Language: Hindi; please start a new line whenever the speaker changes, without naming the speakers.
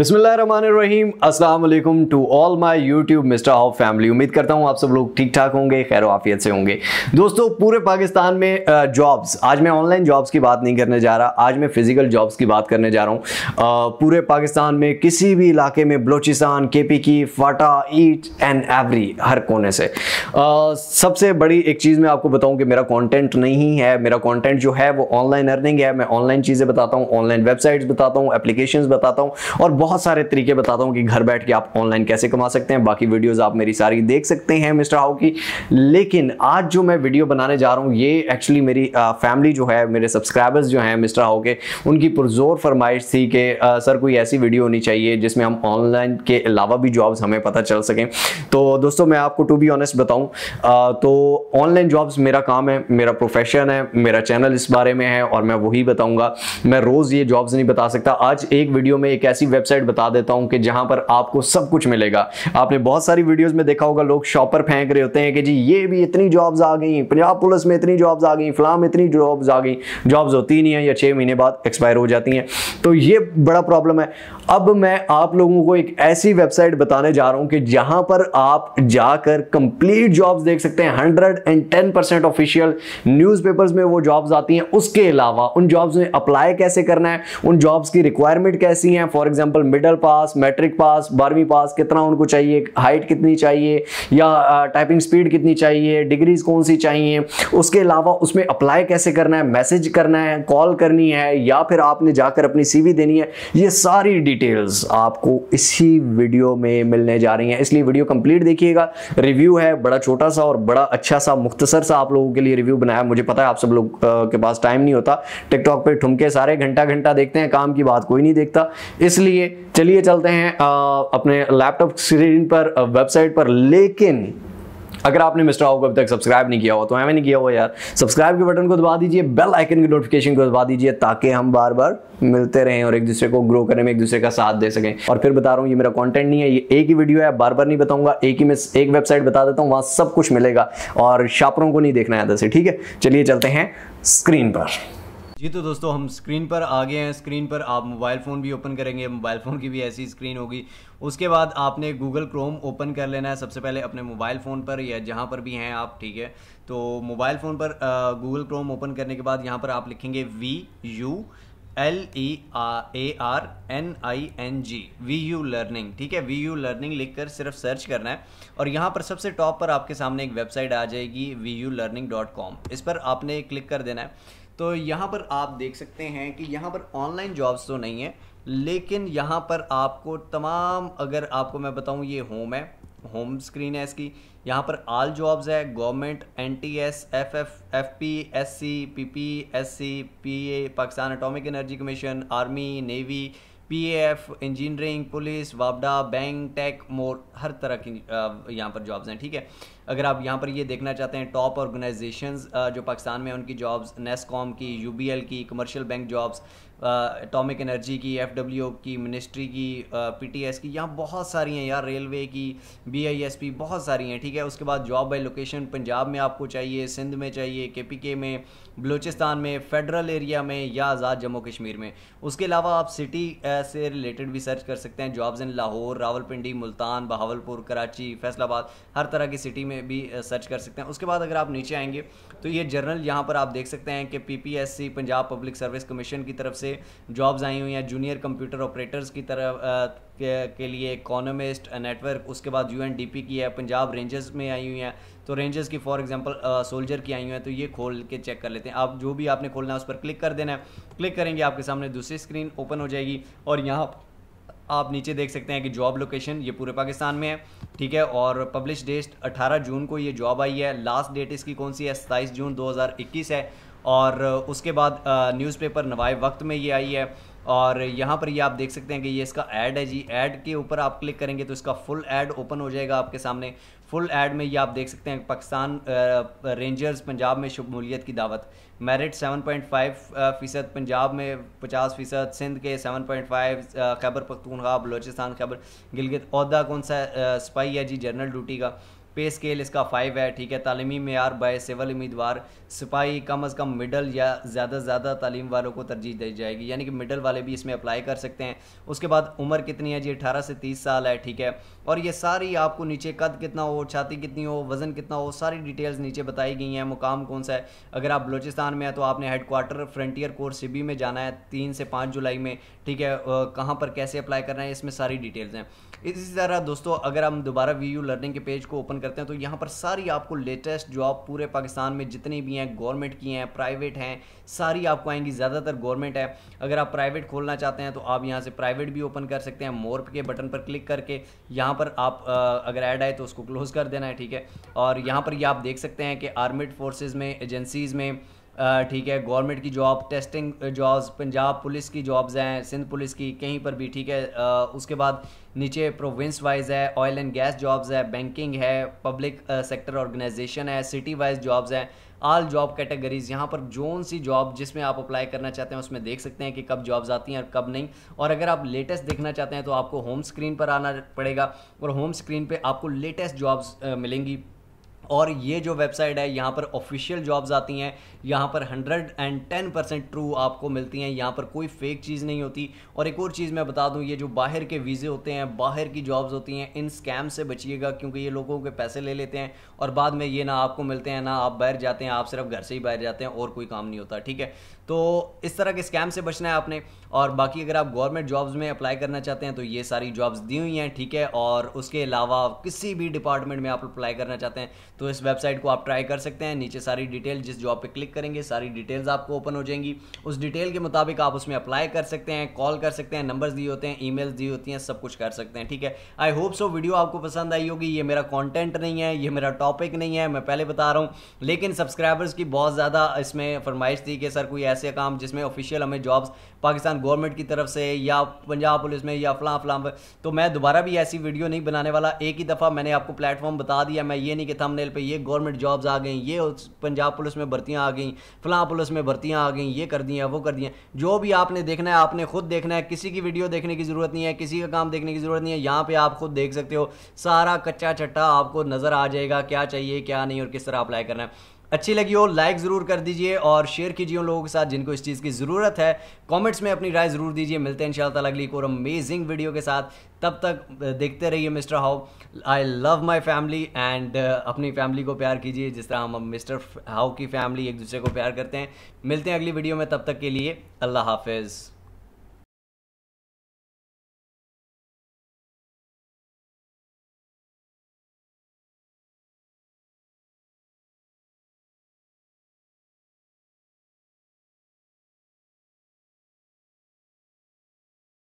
अस्सलाम असलम to all my YouTube mister how family उम्मीद करता हूँ आप सब लोग ठीक ठाक होंगे खैर आफियत से होंगे दोस्तों पूरे पाकिस्तान में जॉब्स आज मैं ऑनलाइन जॉब्स की बात नहीं करने जा रहा आज मैं फ़िज़िकल जॉब्स की बात करने जा रहा हूँ पूरे पाकिस्तान में किसी भी इलाके में बलोचिस्तान के पी की फाटा ईट एंड एवरी हर कोने से सबसे बड़ी एक चीज़ मैं आपको बताऊँ कि मेरा कॉन्टेंट नहीं है मेरा कॉन्टेंट जो है वो ऑनलाइन अर्निंग है मैं ऑनलाइन चीज़ें बताता हूँ ऑनलाइन वेबसाइट्स बताता हूँ एप्लीकेशन बताता हूँ और बहुत सारे तरीके बताता हूँ कि घर बैठ के आप ऑनलाइन कैसे कमा सकते हैं बाकी वीडियोज़ आप मेरी सारी देख सकते हैं मिस्टर हाउ की लेकिन आज जो मैं वीडियो बनाने जा रहा हूँ ये एक्चुअली मेरी फैमिली जो है मेरे सब्सक्राइबर्स जो हैं मिस्टर हाउ के उनकी पुरजोर फरमाइश थी कि सर कोई ऐसी वीडियो होनी चाहिए जिसमें हम ऑनलाइन के अलावा भी जॉब्स हमें पता चल सकें तो दोस्तों मैं आपको टू बी ऑनेस्ट बताऊँ तो ऑनलाइन जॉब्स मेरा काम है मेरा प्रोफेशन है मेरा चैनल इस बारे में है और मैं वही बताऊँगा मैं रोज़ ये जॉब्स नहीं बता सकता आज एक वीडियो में एक ऐसी वेब वेबसाइट बता देता हूं कि जहां पर आपको सब कुछ मिलेगा आपने बहुत सारी वीडियोस में देखा होगा लोग शॉपर फेंक रहे होते हैं कि जी ये भी इतनी जॉब्स आ गई पंजाब पुलिस में इतनी जॉब्स आ गई फिलहाल इतनी जॉब्स आ गई जॉब्स होती नहीं है या छह महीने बाद एक्सपायर हो जाती हैं तो ये बड़ा प्रॉब्लम है अब मैं आप लोगों को एक ऐसी वेबसाइट बताने जा रहा हूं कि जहां पर आप जाकर कंप्लीट जॉब्स देख सकते हैं hundred and ten percent official newspapers में वो जॉब्स आती हैं उसके अलावा उन जॉब्स में अप्लाई कैसे करना है उन जॉब्स की रिक्वायरमेंट कैसी है for example example middle pass matric pass बारहवीं पास कितना उनको चाहिए हाइट कितनी चाहिए या टाइपिंग स्पीड कितनी चाहिए डिग्रीज कौन सी चाहिए उसके अलावा उसमें अप्लाई कैसे करना है मैसेज करना है कॉल करनी है या फिर आपने जाकर अपनी सी देनी है ये सारी डिटेल्स आपको इसी वीडियो में मिलने जा रही हैं इसलिए वीडियो कंप्लीट देखिएगा रिव्यू है बड़ा छोटा सा और बड़ा अच्छा सा मुख्तसर सा आप लोगों के लिए रिव्यू बनाया मुझे पता है आप सब लोग के पास टाइम नहीं होता टिकटॉक पर ठुमके सारे घंटा घंटा देखते हैं काम की बात कोई नहीं देखता इसलिए चलिए चलते हैं आ, अपने लैपटॉप स्क्रीन पर वेबसाइट पर लेकिन अगर आपने मिस्टर आओ को अभी तक सब्सक्राइब नहीं किया हो तो हमें नहीं किया हुआ यार सब्सक्राइब के बटन को दबा दीजिए बेल आइकन की नोटिफिकेशन को दबा दीजिए ताकि हम बार बार मिलते रहें और एक दूसरे को ग्रो करने में एक दूसरे का साथ दे सकें और फिर बता रहा हूँ ये मेरा कंटेंट नहीं है ये एक ही वीडियो है बार बार नहीं बताऊंगा एक ही मैं एक वेबसाइट बता देता हूँ वहाँ सब कुछ मिलेगा और शापरों को नहीं देखना है से ठीक है चलिए चलते हैं स्क्रीन पर जी तो दोस्तों हम स्क्रीन पर आ गए हैं स्क्रीन पर आप मोबाइल फ़ोन भी ओपन करेंगे मोबाइल फ़ोन की भी ऐसी स्क्रीन होगी उसके बाद आपने गूगल क्रोम ओपन कर लेना है सबसे पहले अपने मोबाइल फ़ोन पर या जहाँ पर भी हैं आप ठीक है तो मोबाइल फ़ोन पर गूगल क्रोम ओपन करने के बाद यहाँ पर आप लिखेंगे V U L E A R N I N G V U learning ठीक है वी यू लर्निंग लिख कर सिर्फ सर्च करना है और यहाँ पर सबसे टॉप पर आपके सामने एक वेबसाइट आ जाएगी V U learning dot com इस पर आपने क्लिक कर देना है तो यहाँ पर आप देख सकते हैं कि यहाँ पर ऑनलाइन जॉब्स तो नहीं है लेकिन यहाँ पर आपको तमाम अगर आपको मैं बताऊँ ये होम है होम स्क्रीन है इसकी यहाँ पर आल जॉब्स है government N T S F F F P S C P P S C P A Pakistan atomic energy commission army navy PF engineering police वापडा बैंक टेक मोर हर तरह की यहाँ पर जॉब्स हैं ठीक है अगर आप यहाँ पर ये देखना चाहते हैं टॉप ऑर्गेनाइजेशन जो पाकिस्तान में उनकी जॉब्स नेस्कॉम की एल की commercial bank jobs atomic energy की एफडब्ल्यू की मिनिस्ट्री की एस की यहाँ बहुत सारी हैं यार रेलवे की पी बहुत सारी हैं ठीक है उसके बाद जॉब बाई लोकेशन पंजाब में आपको चाहिए सिंध में चाहिए के में बलूचिस्तान में फेडरल एरिया में या आज़ाद जम्मू कश्मीर में उसके अलावा आप सिटी से रिलेटेड भी सर्च कर सकते हैं जॉब्स इन लाहौर रावलपिंडी मुल्तान बहावलपुर कराची फैसलाबाद हर तरह की सिटी में भी सर्च कर सकते हैं उसके बाद अगर आप नीचे आएंगे तो ये जर्नल यहाँ पर आप देख सकते हैं कि P Punjab public service commission की तरफ से जॉब्स आई हुई हैं जूनियर कंप्यूटर ऑपरेटर्स की तरफ के, के लिए इकोनमिस्ट नेटवर्क उसके बाद यू की है पंजाब रेंजर्स में आई हुई हैं तो रेंजर्स की फॉर एग्जांपल सोल्जर की आई हुई हैं तो ये खोल के चेक कर लेते हैं आप जो भी आपने खोलना है उस पर क्लिक कर देना है क्लिक करेंगे आपके सामने दूसरी स्क्रीन ओपन हो जाएगी और यहाँ आप नीचे देख सकते हैं कि जॉब लोकेशन ये पूरे पाकिस्तान में है ठीक है और पब्लिश डेट 18 जून को ये जॉब आई है लास्ट डेट इसकी कौन सी है सताईस जून 2021 है और उसके बाद न्यूज़पेपर नवाए वक्त में ये आई है और यहाँ पर ये आप देख सकते हैं कि ये इसका ऐड है जी ऐड के ऊपर आप क्लिक करेंगे तो इसका फुल ऐड ओपन हो जाएगा आपके सामने फुल ऐड में ये आप देख सकते हैं पाकिस्तान रेंजर्स पंजाब में शमूलियत की दावत मेरिट 7.5 फ़ीसद पंजाब में 50 फ़ीसद सिंध के 7.5 खैबर पखतूनखा बलोचिस्तान खैबर गिलगित अहदा कौन सा सिपाही है जी जनरल ड्यूटी का पे स्केल इसका फ़ाइव है ठीक है तालीमी मैार बाय सिविल उम्मीदवार सिपाही कम अज़ कम मिडल या ज़्यादा से ज़्यादा तालीम वालों को तरजीह दी जाएगी यानी कि मिडल वाले भी इसमें अप्लाई कर सकते हैं उसके बाद उम्र कितनी है जी अठारह से तीस साल है ठीक है और ये सारी आपको नीचे कद कितना हो छाती कितनी हो वज़न कितना हो सारी डिटेल्स नीचे बताई गई हैं मुकाम कौन सा है अगर आप बलोचिस्तान में है तो आपने हेड फ्रंटियर कोर्स सिबी में जाना है तीन से पाँच जुलाई में ठीक है कहाँ पर कैसे अप्लाई करना है इसमें सारी डिटेल्स हैं इसी तरह दोस्तों अगर हम दोबारा वी यू लर्निंग के पेज को ओपन करते हैं तो यहाँ पर सारी आपको लेटेस्ट जॉब पूरे पाकिस्तान में जितनी भी हैं गवर्नमेंट की हैं प्राइवेट हैं सारी आपको आएंगी ज़्यादातर गवर्नमेंट है अगर आप प्राइवेट खोलना चाहते हैं तो आप यहाँ से प्राइवेट भी ओपन कर सकते हैं मोर्प के बटन पर क्लिक करके यहाँ पर आप अगर ऐड आए तो उसको क्लोज़ कर देना है ठीक है और यहाँ पर ये आप देख सकते हैं कि आर्मिड फोर्सेज में एजेंसीज़ में ठीक है गवर्नमेंट की job testing jobs Punjab police की जॉब्स हैं सिंध पुलिस की कहीं पर भी ठीक है उसके बाद नीचे प्रोविंस वाइज है ऑयल एंड गैस जॉब्स है बैंकिंग है पब्लिक सेक्टर ऑर्गेनाइजेशन है सिटी वाइज जॉब्स हैं आल जॉब कैटेगरीज यहाँ पर जोन सी जॉब जिसमें आप अप्लाई करना चाहते हैं उसमें देख सकते हैं कि कब जॉब्स आती हैं और कब नहीं और अगर आप लेटेस्ट देखना चाहते हैं तो आपको होम स्क्रीन पर आना पड़ेगा और होम स्क्रीन पर आपको लेटेस्ट जॉब्स मिलेंगी और ये जो वेबसाइट है यहाँ पर ऑफिशियल जॉब्स आती हैं यहाँ पर hundred and ten percent true आपको मिलती हैं यहाँ पर कोई फेक चीज़ नहीं होती और एक और चीज़ मैं बता दूँ ये जो बाहर के वीज़े होते हैं बाहर की जॉब्स होती हैं इन स्कैम से बचिएगा क्योंकि ये लोगों के पैसे ले लेते हैं और बाद में ये ना आपको मिलते हैं ना आप बाहर जाते हैं आप सिर्फ घर से ही बाहर जाते हैं और कोई काम नहीं होता ठीक है तो इस तरह के स्कैम से बचना है आपने और बाकी अगर आप गवर्नमेंट जॉब्स में अप्लाई करना चाहते हैं तो ये सारी जॉब्स दी हुई हैं ठीक है और उसके अलावा किसी भी डिपार्टमेंट में आप अप्लाई करना चाहते हैं तो इस वेबसाइट को आप ट्राई कर सकते हैं नीचे सारी डिटेल जिस जॉब पे क्लिक करेंगे सारी डिटेल्स आपको ओपन हो जाएंगी उस डिटेल के मुताबिक आप उसमें अप्लाई कर सकते हैं कॉल कर सकते हैं नंबर्स दिए होते हैं ई दी होती हैं सब कुछ कर सकते हैं ठीक है आई होप सो वीडियो आपको पसंद आई होगी ये मेरा कॉन्टेंट नहीं है ये मेरा टॉपिक नहीं है मैं पहले बता रहा हूँ लेकिन सब्सक्राइबर्स की बहुत ज़्यादा इसमें फरमाइश थी कि सर कोई ऐसे काम जिसमें ऑफिशियल हमें जॉब्स पाकिस्तान गवर्नमेंट की तरफ से या पंजाब पुलिस में या फलां फलां तो मैं दोबारा भी ऐसी वीडियो नहीं बनाने वाला एक ही दफ़ा मैंने आपको प्लेटफॉर्म बता दिया मैं ये नहीं कि थंबनेल पे ये गवर्नमेंट जॉब्स आ गई ये पंजाब पुलिस में भर्तियाँ आ गई फलां पुलिस में भर्तियाँ आ गई ये कर दी हैं वो कर दी हैं जो भी आपने देखना है आपने खुद देखना है किसी की वीडियो देखने की ज़रूरत नहीं है किसी का काम देखने की ज़रूरत नहीं है यहाँ पर आप खुद देख सकते हो सारा कच्चा चट्टा आपको नज़र आ जाएगा क्या चाहिए क्या नहीं और किस तरह अप्लाई करना है अच्छी लगी हो लाइक ज़रूर कर दीजिए और शेयर कीजिए उन लोगों के साथ जिनको इस चीज़ की ज़रूरत है कमेंट्स में अपनी राय ज़रूर दीजिए मिलते हैं इन अगली एक और अमेजिंग वीडियो के साथ तब तक देखते रहिए mister how I love my family and अपनी फैमिली को प्यार कीजिए जिस तरह हम मिस्टर हाउ की फैमिली एक दूसरे को प्यार करते हैं मिलते हैं अगली वीडियो में तब तक के लिए अल्लाह हाफिज़